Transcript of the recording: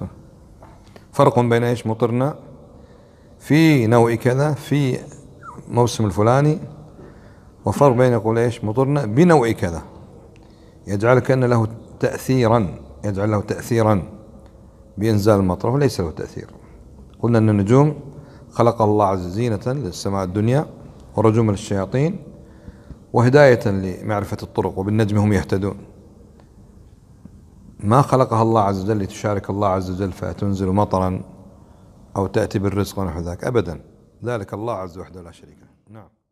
صح فرق بين ايش مطرنا في نوع كذا في موسم الفلاني وفرق بين يقول ايش مطرنا بنوع كذا يجعل كان له تأثيرا يجعل له تأثيرا بإنزال المطر وليس له تأثير قلنا أن النجوم خلق الله عز زينة للسماء الدنيا ورجوما للشياطين وهداية لمعرفة الطرق وبالنجم هم يهتدون ما خلقها الله عز وجل لتشارك الله عز وجل فتنزل مطرا أو تأتي بالرزق ونحو ذاك أبدا ذلك الله عز وحده لا شريك له نعم